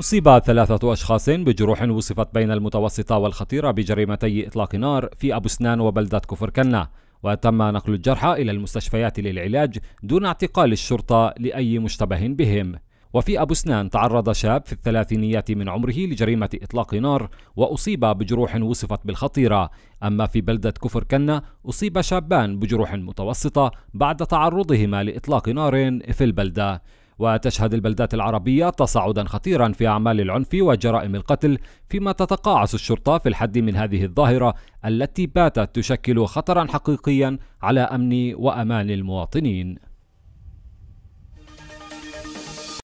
أصيب ثلاثة أشخاص بجروح وصفت بين المتوسطة والخطيرة بجريمتي إطلاق نار في أبو سنان وبلدة كفر كنة وتم نقل الجرحى إلى المستشفيات للعلاج دون اعتقال الشرطة لأي مشتبه بهم وفي أبو سنان تعرض شاب في الثلاثينيات من عمره لجريمة إطلاق نار وأصيب بجروح وصفت بالخطيرة أما في بلدة كفر كنة أصيب شابان بجروح متوسطة بعد تعرضهما لإطلاق نار في البلدة وتشهد البلدات العربية تصاعدا خطيرا في أعمال العنف وجرائم القتل فيما تتقاعس الشرطة في الحد من هذه الظاهرة التي باتت تشكل خطرا حقيقيا على أمن وأمان المواطنين